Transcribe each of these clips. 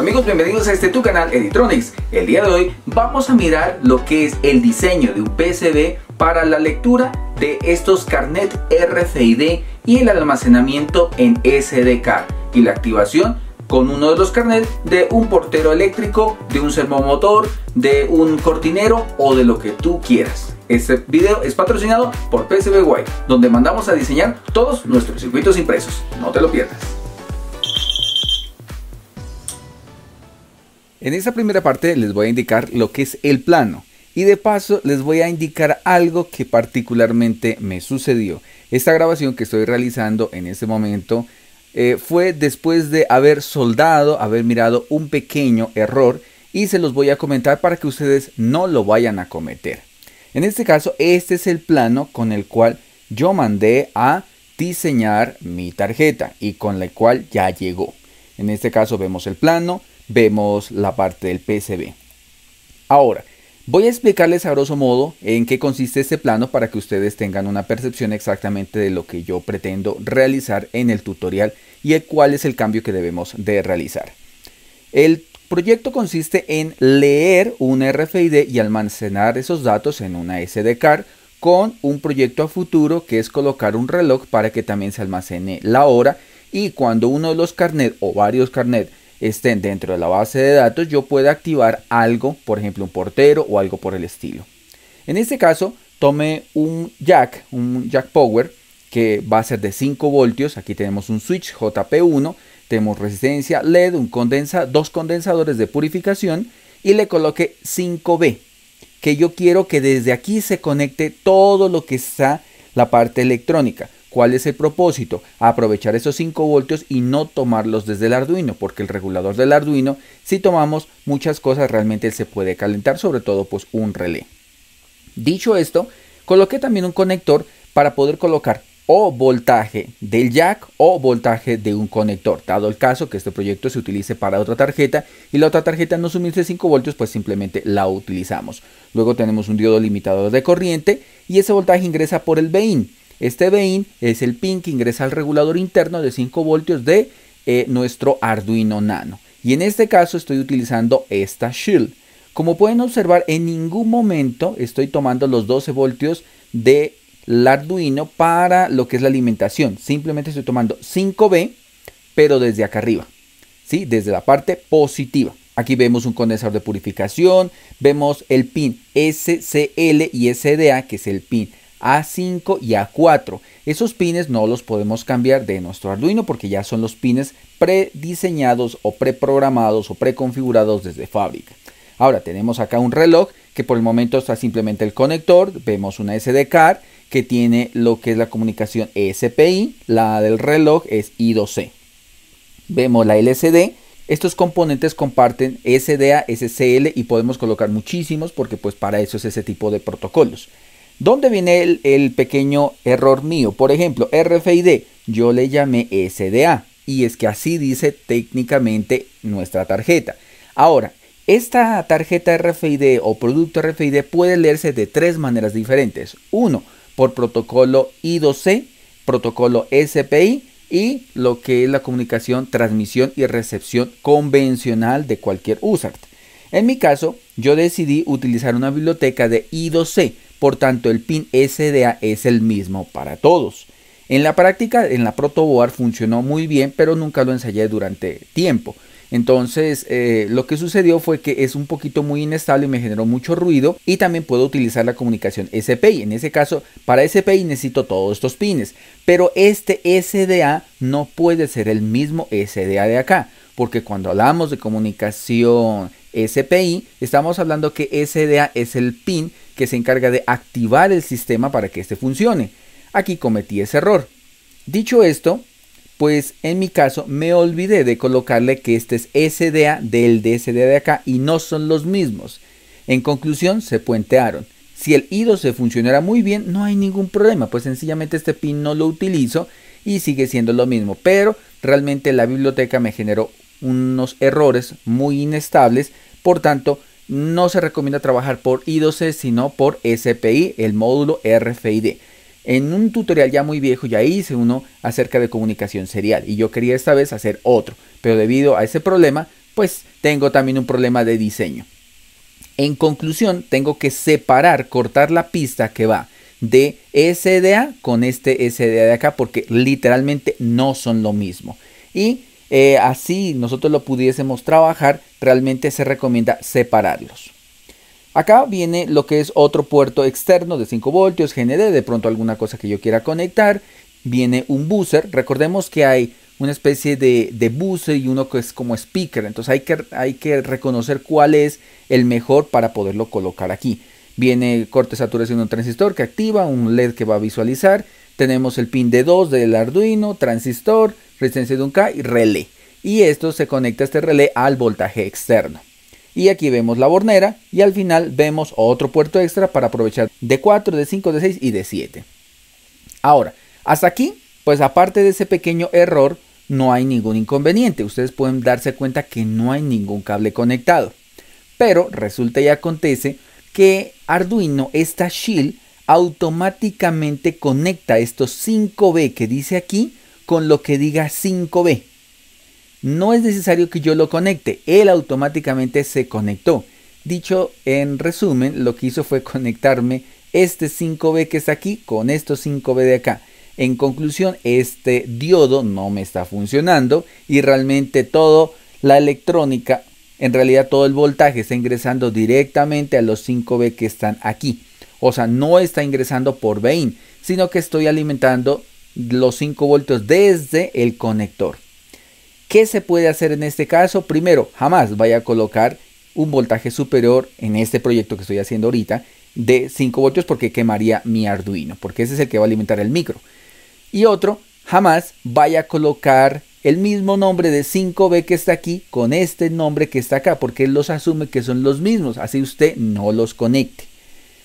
amigos, bienvenidos a este tu canal Editronics. El día de hoy vamos a mirar lo que es el diseño de un PCB para la lectura de estos carnet RFID y el almacenamiento en SDK y la activación con uno de los carnet de un portero eléctrico, de un servomotor, de un cortinero o de lo que tú quieras. Este video es patrocinado por PCB donde mandamos a diseñar todos nuestros circuitos impresos. No te lo pierdas. En esta primera parte les voy a indicar lo que es el plano y de paso les voy a indicar algo que particularmente me sucedió. Esta grabación que estoy realizando en este momento eh, fue después de haber soldado, haber mirado un pequeño error y se los voy a comentar para que ustedes no lo vayan a cometer. En este caso, este es el plano con el cual yo mandé a diseñar mi tarjeta y con la cual ya llegó. En este caso vemos el plano, vemos la parte del PCB. Ahora, voy a explicarles a grosso modo en qué consiste este plano para que ustedes tengan una percepción exactamente de lo que yo pretendo realizar en el tutorial y el cuál es el cambio que debemos de realizar. El proyecto consiste en leer un RFID y almacenar esos datos en una SD card con un proyecto a futuro que es colocar un reloj para que también se almacene la hora y cuando uno de los carnet o varios carnet estén dentro de la base de datos, yo puedo activar algo, por ejemplo un portero o algo por el estilo. En este caso, tome un jack, un jack power, que va a ser de 5 voltios. Aquí tenemos un switch JP1, tenemos resistencia LED, un condensa, dos condensadores de purificación y le coloque 5B, que yo quiero que desde aquí se conecte todo lo que está la parte electrónica. ¿Cuál es el propósito? Aprovechar esos 5 voltios y no tomarlos desde el Arduino, porque el regulador del Arduino, si tomamos muchas cosas, realmente se puede calentar, sobre todo pues un relé. Dicho esto, coloqué también un conector para poder colocar o voltaje del jack o voltaje de un conector, dado el caso que este proyecto se utilice para otra tarjeta y la otra tarjeta no sumirse 5 voltios, pues simplemente la utilizamos. Luego tenemos un diodo limitador de corriente y ese voltaje ingresa por el vein. Este Vein es el pin que ingresa al regulador interno de 5 voltios de eh, nuestro Arduino Nano. Y en este caso estoy utilizando esta shield. Como pueden observar, en ningún momento estoy tomando los 12 voltios del Arduino para lo que es la alimentación. Simplemente estoy tomando 5B, pero desde acá arriba. ¿sí? Desde la parte positiva. Aquí vemos un condensador de purificación, vemos el pin SCL y SDA, que es el pin a5 y A4. Esos pines no los podemos cambiar de nuestro Arduino porque ya son los pines prediseñados o preprogramados o preconfigurados desde fábrica. Ahora tenemos acá un reloj que por el momento está simplemente el conector, vemos una SD card que tiene lo que es la comunicación SPI la del reloj es I2C. Vemos la LCD, estos componentes comparten SDA, SCL y podemos colocar muchísimos porque pues para eso es ese tipo de protocolos. ¿Dónde viene el, pequeño error mío? Por ejemplo, RFID, yo le llamé SDA y es que así dice técnicamente nuestra tarjeta. Ahora, esta tarjeta RFID o producto RFID puede leerse de tres maneras diferentes. Uno, por protocolo I2C, protocolo SPI y lo que es la comunicación, transmisión y recepción convencional de cualquier USART. En mi caso, yo decidí utilizar una biblioteca de I2C por tanto, el pin SDA es el mismo para todos. En la práctica, en la protoboard funcionó muy bien, pero nunca lo ensayé durante tiempo. Entonces, eh, lo que sucedió fue que es un poquito muy inestable y me generó mucho ruido. Y también puedo utilizar la comunicación SPI. En ese caso, para SPI necesito todos estos pines. Pero este SDA no puede ser el mismo SDA de acá. Porque cuando hablamos de comunicación SPI, estamos hablando que SDA es el pin que se encarga de activar el sistema para que éste funcione. Aquí cometí ese error. Dicho esto, pues en mi caso me olvidé de colocarle que este es SDA del DSDA de acá y no son los mismos. En conclusión, se puentearon. Si el IDO se funcionara muy bien, no hay ningún problema, pues sencillamente este pin no lo utilizo y sigue siendo lo mismo. Pero realmente la biblioteca me generó unos errores muy inestables, por tanto no se recomienda trabajar por I2C, e, sino por SPI, el módulo RFID. En un tutorial ya muy viejo ya hice uno acerca de comunicación serial y yo quería esta vez hacer otro, pero debido a ese problema, pues tengo también un problema de diseño. En conclusión, tengo que separar, cortar la pista que va de SDA con este SDA de acá porque literalmente no son lo mismo. Y eh, así nosotros lo pudiésemos trabajar, realmente se recomienda separarlos. Acá viene lo que es otro puerto externo de 5 voltios, GND, de pronto alguna cosa que yo quiera conectar. Viene un buzzer, recordemos que hay una especie de, de buzzer y uno que es como speaker, entonces hay que, hay que reconocer cuál es el mejor para poderlo colocar aquí. Viene corte saturación de un transistor que activa, un LED que va a visualizar tenemos el pin de 2 del Arduino, transistor, resistencia de un k y relé. Y esto se conecta este relé al voltaje externo. Y aquí vemos la bornera y al final vemos otro puerto extra para aprovechar de 4, de 5, de 6 y de 7. Ahora, hasta aquí, pues aparte de ese pequeño error, no hay ningún inconveniente. Ustedes pueden darse cuenta que no hay ningún cable conectado. Pero resulta y acontece que Arduino, esta shield, automáticamente conecta estos 5B que dice aquí con lo que diga 5B. No es necesario que yo lo conecte, él automáticamente se conectó. Dicho en resumen, lo que hizo fue conectarme este 5B que está aquí con estos 5B de acá. En conclusión, este diodo no me está funcionando y realmente todo la electrónica, en realidad todo el voltaje está ingresando directamente a los 5B que están aquí. O sea, no está ingresando por Vein, sino que estoy alimentando los 5 voltios desde el conector. ¿Qué se puede hacer en este caso? Primero, jamás vaya a colocar un voltaje superior en este proyecto que estoy haciendo ahorita de 5 voltios porque quemaría mi Arduino, porque ese es el que va a alimentar el micro. Y otro, jamás vaya a colocar el mismo nombre de 5B que está aquí con este nombre que está acá, porque él los asume que son los mismos, así usted no los conecte.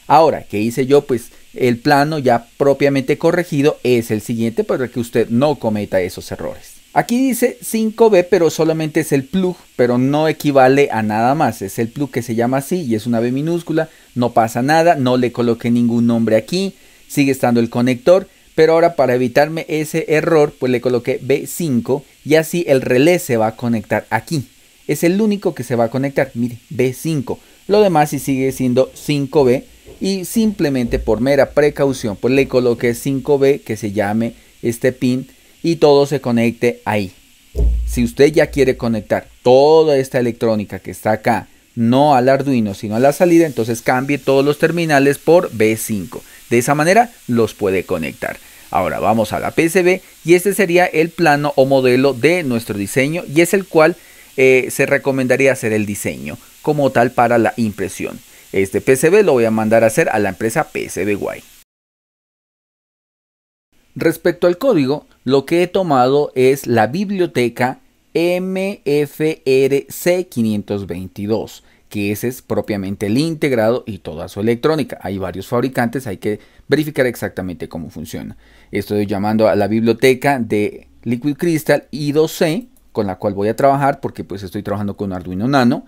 Ahora, ¿qué hice yo? Pues el plano ya propiamente corregido es el siguiente para que usted no cometa esos errores. Aquí dice 5B, pero solamente es el plug, pero no equivale a nada más. Es el plug que se llama así y es una B minúscula. No pasa nada, no le coloqué ningún nombre aquí. Sigue estando el conector, pero ahora para evitarme ese error, pues le coloqué B5 y así el relé se va a conectar aquí. Es el único que se va a conectar, mire, B5. Lo demás sí sigue siendo 5B, y simplemente por mera precaución pues le coloqué 5B que se llame este pin y todo se conecte ahí. Si usted ya quiere conectar toda esta electrónica que está acá, no al Arduino, sino a la salida, entonces cambie todos los terminales por B5. De esa manera los puede conectar. Ahora vamos a la PCB y este sería el plano o modelo de nuestro diseño y es el cual eh, se recomendaría hacer el diseño como tal para la impresión este PCB lo voy a mandar a hacer a la empresa PCBY. Respecto al código, lo que he tomado es la biblioteca MFRC522, que ese es propiamente el integrado y toda su electrónica. Hay varios fabricantes, hay que verificar exactamente cómo funciona. Estoy llamando a la biblioteca de Liquid Crystal I2C, con la cual voy a trabajar porque pues estoy trabajando con Arduino Nano.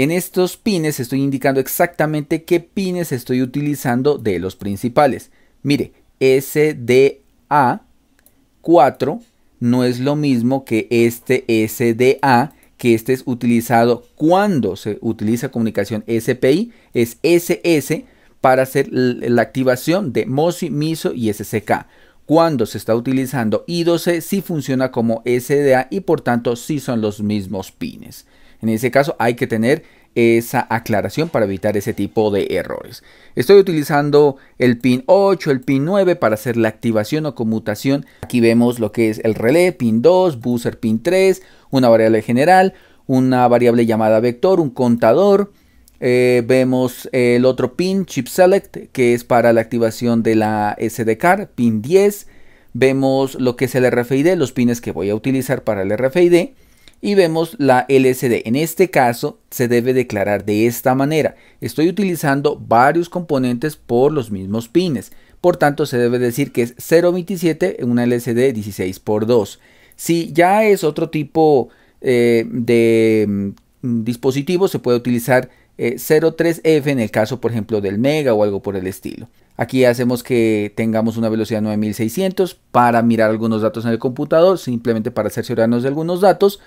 En estos pines estoy indicando exactamente qué pines estoy utilizando de los principales. Mire, SDA 4 no es lo mismo que este SDA, que este es utilizado cuando se utiliza comunicación SPI, es SS para hacer la activación de MOSI, MISO y SCK. Cuando se está utilizando I12 e, sí funciona como SDA y por tanto sí son los mismos pines. En ese caso hay que tener esa aclaración para evitar ese tipo de errores. Estoy utilizando el pin 8, el pin 9 para hacer la activación o conmutación. Aquí vemos lo que es el relé, pin 2, buzzer pin 3, una variable general, una variable llamada vector, un contador. Eh, vemos el otro pin, chip select, que es para la activación de la SD card, pin 10. Vemos lo que es el RFID, los pines que voy a utilizar para el RFID y vemos la LSD. En este caso se debe declarar de esta manera. Estoy utilizando varios componentes por los mismos pines. Por tanto, se debe decir que es 0.27 en una LCD 16x2. Si ya es otro tipo eh, de mm, dispositivo, se puede utilizar 0.3F eh, en el caso, por ejemplo, del Mega o algo por el estilo. Aquí hacemos que tengamos una velocidad 9600 para mirar algunos datos en el computador, simplemente para cerciorarnos de algunos datos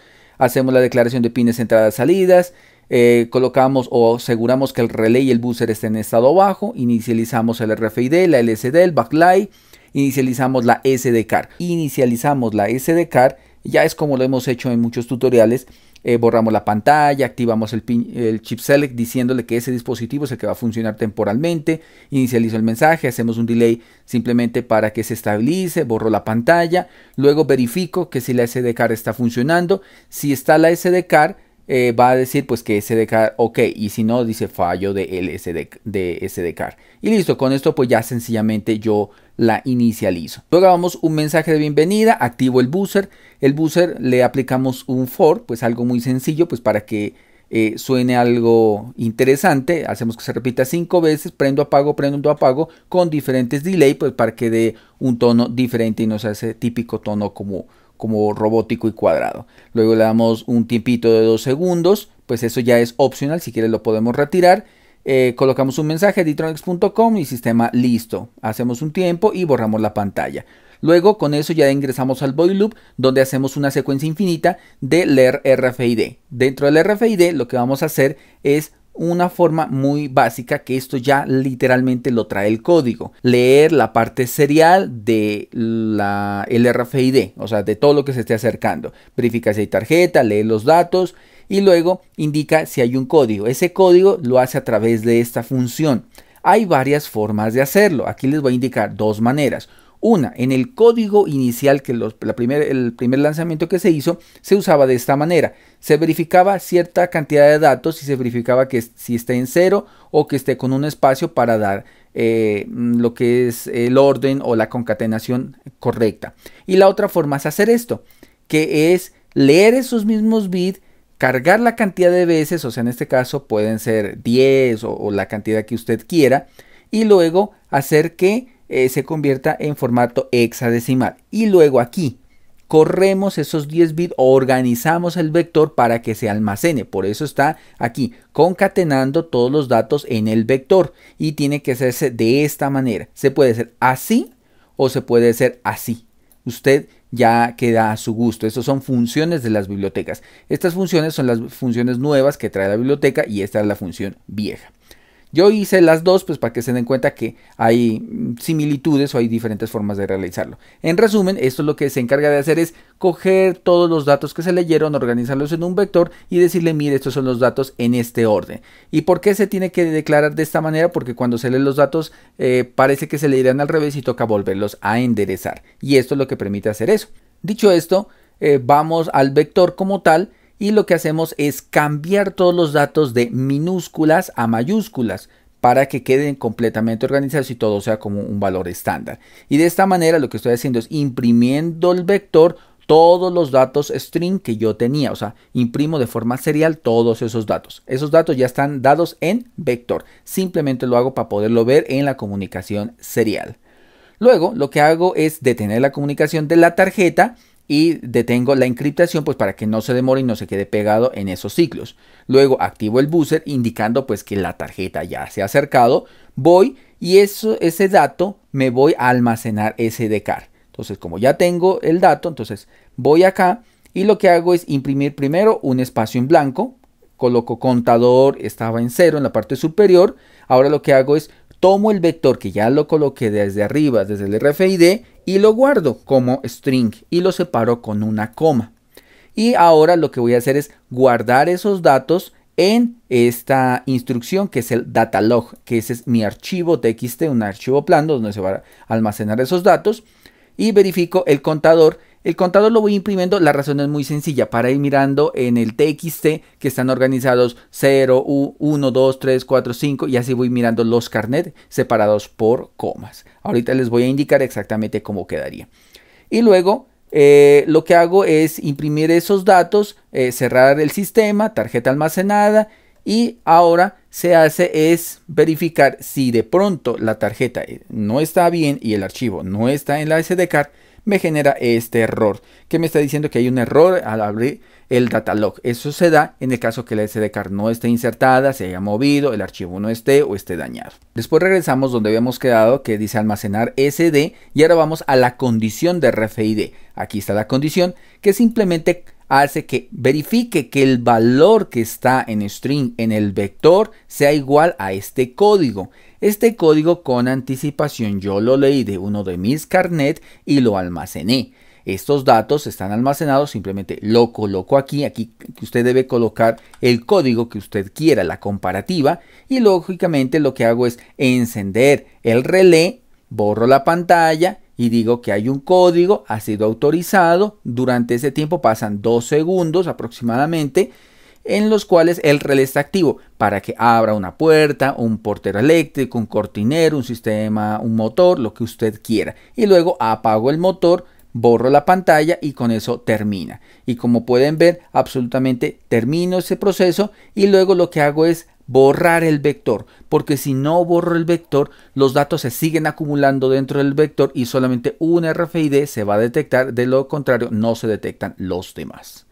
hacemos la declaración de pines entradas salidas, eh, colocamos o aseguramos que el relay y el buzzer estén en estado bajo, inicializamos el RFID, la LCD, el backlight, inicializamos la card. Inicializamos la card. ya es como lo hemos hecho en muchos tutoriales, eh, borramos la pantalla, activamos el, el, chip select diciéndole que ese dispositivo es el que va a funcionar temporalmente, inicializo el mensaje, hacemos un delay simplemente para que se estabilice, borro la pantalla, luego verifico que si la SD card está funcionando, si está la SD card eh, va a decir pues que SD card ok y si no dice fallo de, SD de SD card y listo con esto pues ya sencillamente yo la inicializo. luego damos un mensaje de bienvenida, activo el buzzer, el buzzer le aplicamos un for, pues algo muy sencillo, pues para que eh, suene algo interesante, hacemos que se repita cinco veces, prendo, apago, prendo, apago, con diferentes delay, pues para que dé un tono diferente y no sea ese típico tono como, como robótico y cuadrado. Luego le damos un tiempito de dos segundos, pues eso ya es opcional, si quieres lo podemos retirar eh, colocamos un mensaje editronics.com y sistema listo. Hacemos un tiempo y borramos la pantalla. Luego con eso ya ingresamos al void loop donde hacemos una secuencia infinita de leer RFID. Dentro del RFID lo que vamos a hacer es una forma muy básica que esto ya literalmente lo trae el código. Leer la parte serial de la, el RFID, o sea, de todo lo que se esté acercando. Verifica si hay tarjeta, lee los datos, y luego indica si hay un código. Ese código lo hace a través de esta función. Hay varias formas de hacerlo. Aquí les voy a indicar dos maneras. Una, en el código inicial, que los, la el primer lanzamiento que se hizo, se usaba de esta manera. Se verificaba cierta cantidad de datos y se verificaba que si esté en cero o que esté con un espacio para dar eh, mm, lo que es el orden o la concatenación correcta. Y la otra forma es hacer esto, que es leer esos mismos bits cargar la cantidad de veces, o sea, en este caso pueden ser 10 o, la cantidad que usted quiera, y luego hacer que eh, se convierta en formato hexadecimal. Y luego aquí corremos esos 10 bits o organizamos el vector para que se almacene. Por eso está aquí concatenando todos los datos en el vector y tiene que hacerse de esta manera. Se puede hacer así o se puede hacer así. Usted ya queda a su gusto. Estas son funciones de las bibliotecas. Estas funciones son las funciones nuevas que trae la biblioteca y esta es la función vieja. Yo hice las dos, pues para que se den cuenta que hay similitudes o hay diferentes formas de realizarlo. En resumen, esto lo que se encarga de hacer es coger todos los datos que se leyeron, organizarlos en un vector y decirle, mire, estos son los datos en este orden. ¿Y por qué se tiene que declarar de esta manera? Porque cuando se leen los datos eh, parece que se irán al revés y toca volverlos a enderezar. Y esto es lo que permite hacer eso. Dicho esto, eh, vamos al vector como tal y lo que hacemos es cambiar todos los datos de minúsculas a mayúsculas para que queden completamente organizados y todo sea como un valor estándar. Y de esta manera lo que estoy haciendo es imprimiendo el vector todos los datos string que yo tenía, o sea, imprimo de forma serial todos esos datos. Esos datos ya están dados en vector, simplemente lo hago para poderlo ver en la comunicación serial. Luego lo que hago es detener la comunicación de la tarjeta y detengo la encriptación pues para que no se demore y no se quede pegado en esos ciclos. Luego activo el buzzer indicando pues que la tarjeta ya se ha acercado, voy y ese dato me voy a almacenar card, Entonces como ya tengo el dato, entonces voy acá y lo que hago es imprimir primero un espacio en blanco, coloco contador, estaba en cero en la parte superior, ahora lo que hago es tomo el vector que ya lo coloqué desde arriba, desde el RFID, y lo guardo como string y lo separo con una coma. Y ahora lo que voy a hacer es guardar esos datos en esta instrucción que es el datalog, que ese es mi archivo txt, un archivo plano donde se va a almacenar esos datos. Y verifico el contador el contador lo voy imprimiendo, la razón es muy sencilla, para ir mirando en el TXT que están organizados 0, 1, 2, 3, 4, 5 y así voy mirando los carnet separados por comas. Ahorita les voy a indicar exactamente cómo quedaría. Y luego eh, lo que hago es imprimir esos datos, eh, cerrar el sistema, tarjeta almacenada y ahora se hace es verificar si de pronto la tarjeta eh, no está bien y el archivo no está en la SD card me genera este error que me está diciendo que hay un error al abrir el data log Eso se da en el caso que la SD card no esté insertada, se haya movido, el archivo no esté o esté dañado. Después regresamos donde habíamos quedado que dice almacenar SD y ahora vamos a la condición de RFID. Aquí está la condición que simplemente hace que verifique que el valor que está en string en el vector sea igual a este código. Este código con anticipación yo lo leí de uno de mis carnet y lo almacené. Estos datos están almacenados, simplemente lo coloco aquí, aquí usted debe colocar el código que usted quiera, la comparativa, y lógicamente lo que hago es encender el relé, borro la pantalla y digo que hay un código, ha sido autorizado, durante ese tiempo pasan dos segundos aproximadamente, en los cuales el relé está activo para que abra una puerta, un portero eléctrico, un cortinero, un sistema, un motor, lo que usted quiera. Y luego apago el motor, borro la pantalla y con eso termina. Y como pueden ver, absolutamente termino ese proceso y luego lo que hago es borrar el vector, porque si no borro el vector, los datos se siguen acumulando dentro del vector y solamente un RFID se va a detectar, de lo contrario no se detectan los demás.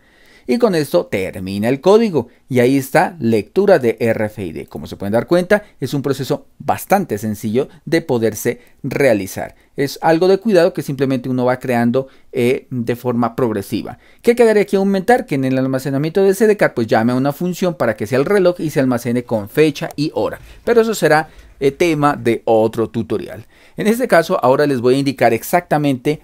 Y con esto termina el código y ahí está lectura de RFID. Como se pueden dar cuenta, es un proceso bastante sencillo de poderse realizar. Es algo de cuidado que simplemente uno va creando eh, de forma progresiva. ¿Qué quedaría aquí aumentar? Que en el almacenamiento de card, pues llame a una función para que sea el reloj y se almacene con fecha y hora. Pero eso será eh, tema de otro tutorial. En este caso ahora les voy a indicar exactamente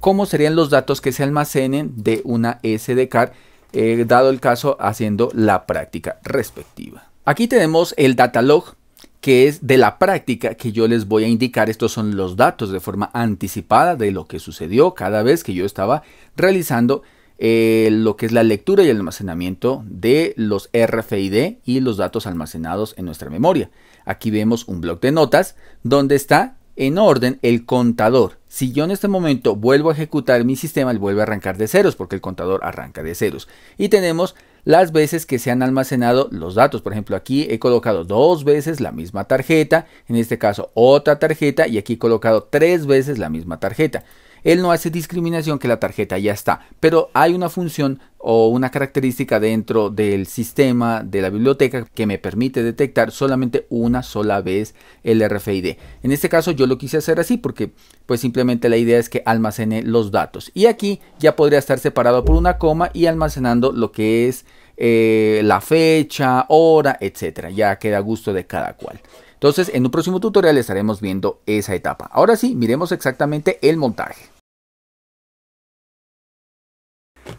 cómo serían los datos que se almacenen de una SD card eh, dado el caso haciendo la práctica respectiva. Aquí tenemos el datalog que es de la práctica que yo les voy a indicar. Estos son los datos de forma anticipada de lo que sucedió cada vez que yo estaba realizando eh, lo que es la lectura y el almacenamiento de los RFID y los datos almacenados en nuestra memoria. Aquí vemos un bloc de notas donde está en orden el contador. Si yo en este momento vuelvo a ejecutar mi sistema, él vuelve a arrancar de ceros, porque el contador arranca de ceros. Y tenemos las veces que se han almacenado los datos. Por ejemplo, aquí he colocado dos veces la misma tarjeta, en este caso otra tarjeta, y aquí he colocado tres veces la misma tarjeta. Él no hace discriminación que la tarjeta ya está, pero hay una función o una característica dentro del sistema de la biblioteca que me permite detectar solamente una sola vez el RFID. En este caso yo lo quise hacer así porque pues simplemente la idea es que almacene los datos. Y aquí ya podría estar separado por una coma y almacenando lo que es eh, la fecha, hora, etcétera. Ya queda a gusto de cada cual. Entonces en un próximo tutorial estaremos viendo esa etapa. Ahora sí, miremos exactamente el montaje.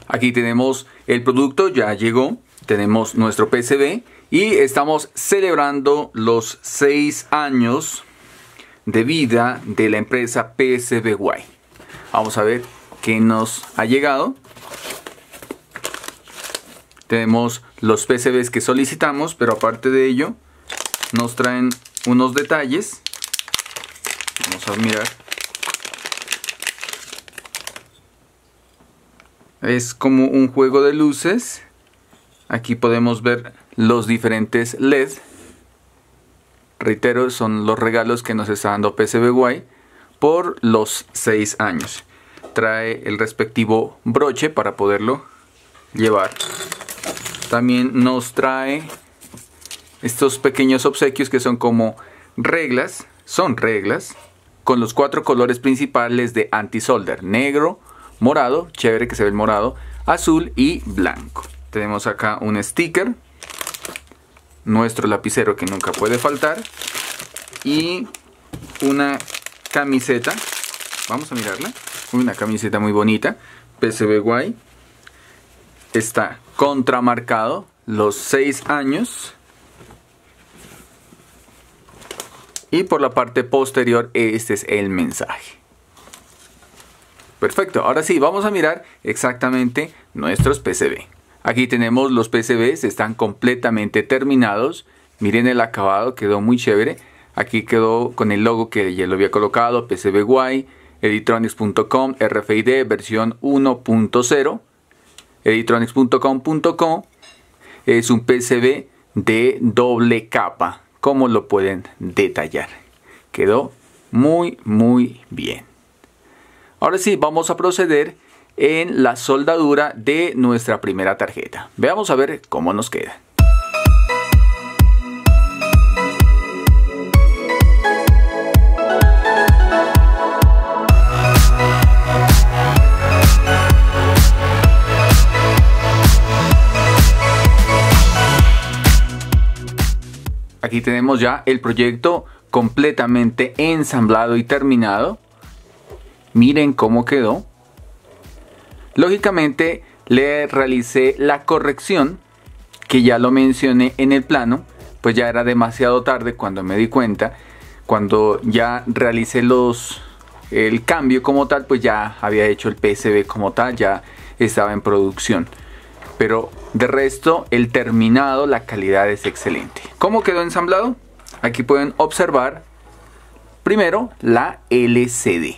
Aquí tenemos el producto, ya llegó. Tenemos nuestro PCB y estamos celebrando los 6 años de vida de la empresa PSBY. Vamos a ver qué nos ha llegado. Tenemos los PCBs que solicitamos, pero aparte de ello, nos traen unos detalles. Vamos a mirar. Es como un juego de luces. Aquí podemos ver los diferentes leds Reitero, son los regalos que nos está dando PCBWay por los 6 años. Trae el respectivo broche para poderlo llevar. También nos trae estos pequeños obsequios que son como reglas, son reglas, con los cuatro colores principales de anti-solder, negro, morado, chévere que se ve el morado, azul y blanco. Tenemos acá un sticker, nuestro lapicero que nunca puede faltar y una camiseta, vamos a mirarla, una camiseta muy bonita, PCB Guay, está contramarcado los seis años y por la parte posterior este es el mensaje. Perfecto, ahora sí, vamos a mirar exactamente nuestros PCB. Aquí tenemos los PCBs, están completamente terminados. Miren el acabado, quedó muy chévere. Aquí quedó con el logo que ya lo había colocado, PCBY, editronics.com, RFID versión 1.0, editronics.com.com. Es un PCB de doble capa cómo lo pueden detallar. Quedó muy, muy bien. Ahora sí, vamos a proceder en la soldadura de nuestra primera tarjeta. Veamos a ver cómo nos queda. aquí tenemos ya el proyecto completamente ensamblado y terminado. Miren cómo quedó. Lógicamente le realicé la corrección que ya lo mencioné en el plano, pues ya era demasiado tarde cuando me di cuenta. Cuando ya realicé los el cambio como tal, pues ya había hecho el PCB como tal, ya estaba en producción pero de resto el terminado, la calidad es excelente. ¿Cómo quedó ensamblado? Aquí pueden observar primero la LCD.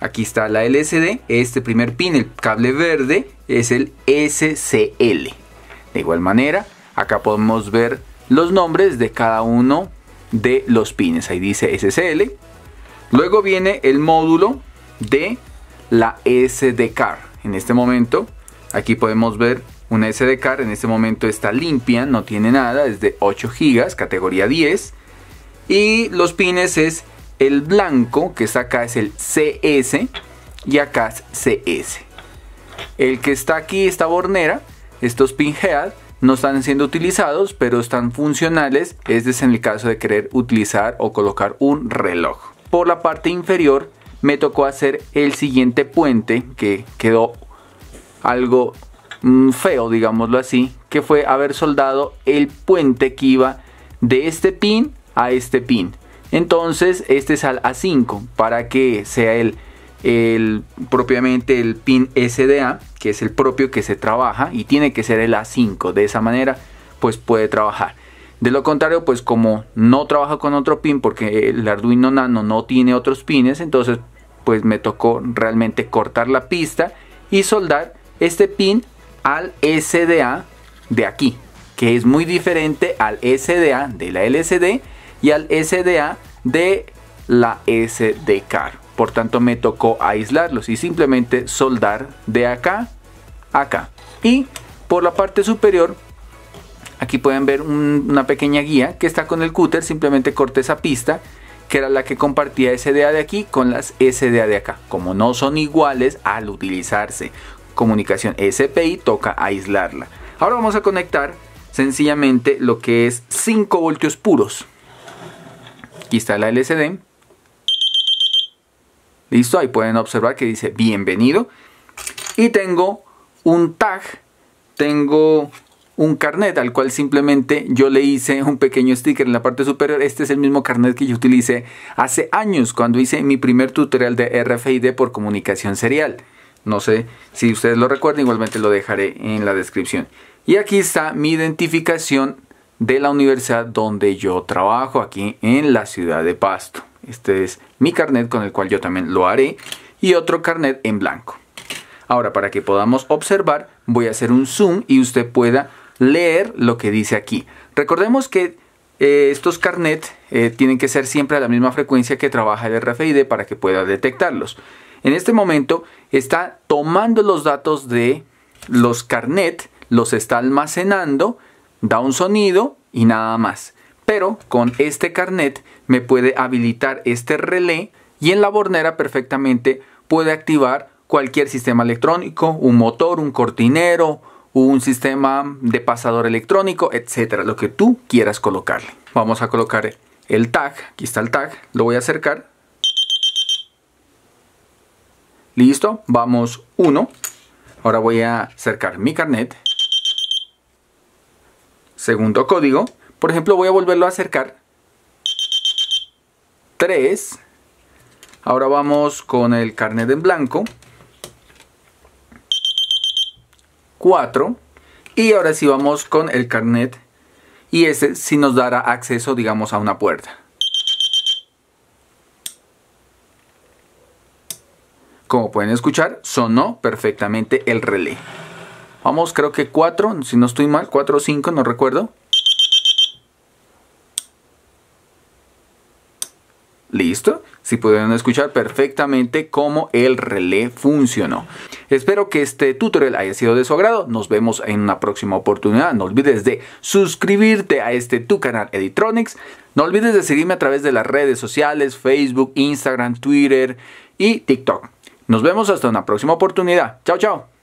Aquí está la LCD, este primer pin, el cable verde, es el SCL. De igual manera, acá podemos ver los nombres de cada uno de los pines. Ahí dice SCL. Luego viene el módulo de la SD card. En este momento, aquí podemos ver una SD card en este momento está limpia, no tiene nada, es de 8 GB, categoría 10. Y los pines es el blanco, que está acá es el CS y acá es CS. El que está aquí, esta bornera, estos pin head no están siendo utilizados, pero están funcionales, es en el caso de querer utilizar o colocar un reloj. Por la parte inferior me tocó hacer el siguiente puente que quedó algo Mm, feo, digámoslo así, que fue haber soldado el puente que iba de este pin a este pin. Entonces, este es al A5 para que sea el, el, propiamente el pin SDA, que es el propio que se trabaja y tiene que ser el A5. De esa manera, pues puede trabajar. De lo contrario, pues como no trabaja con otro pin porque el Arduino Nano no tiene otros pines, entonces pues me tocó realmente cortar la pista y soldar este pin al SDA de aquí, que es muy diferente al SDA de la LCD y al SDA de la SD Por tanto, me tocó aislarlos y simplemente soldar de acá acá. Y por la parte superior, aquí pueden ver una pequeña guía que está con el cúter. Simplemente corté esa pista que era la que compartía SDA de aquí con las SDA de acá. Como no son iguales al utilizarse comunicación SPI toca aislarla. Ahora vamos a conectar sencillamente lo que es 5 voltios puros. Aquí está la LCD. Listo, ahí pueden observar que dice bienvenido. Y tengo un tag, tengo un carnet al cual simplemente yo le hice un pequeño sticker en la parte superior. Este es el mismo carnet que yo utilicé hace años cuando hice mi primer tutorial de RFID por comunicación serial. No sé si ustedes lo recuerdan, igualmente lo dejaré en la descripción. Y aquí está mi identificación de la universidad donde yo trabajo, aquí en la ciudad de Pasto. Este es mi carnet con el cual yo también lo haré y otro carnet en blanco. Ahora, para que podamos observar, voy a hacer un zoom y usted pueda leer lo que dice aquí. Recordemos que eh, estos carnet eh, tienen que ser siempre a la misma frecuencia que trabaja el RFID para que pueda detectarlos en este momento está tomando los datos de los carnet, los está almacenando, da un sonido y nada más. Pero con este carnet me puede habilitar este relé y en la bornera perfectamente puede activar cualquier sistema electrónico, un motor, un cortinero, un sistema de pasador electrónico, etcétera, lo que tú quieras colocarle. Vamos a colocar el tag, aquí está el tag, lo voy a acercar Listo, vamos 1. Ahora voy a acercar mi carnet. Segundo código. Por ejemplo, voy a volverlo a acercar. 3. Ahora vamos con el carnet en blanco. 4. Y ahora sí vamos con el carnet. Y ese sí nos dará acceso, digamos, a una puerta. Como pueden escuchar, sonó perfectamente el relé. Vamos, creo que 4, si no estoy mal, 4 o 5, no recuerdo. Listo, si pueden escuchar perfectamente cómo el relé funcionó. Espero que este tutorial haya sido de su agrado. Nos vemos en una próxima oportunidad. No olvides de suscribirte a este tu canal Editronics. No olvides de seguirme a través de las redes sociales, Facebook, Instagram, Twitter y TikTok. Nos vemos hasta una próxima oportunidad. Chao, chao.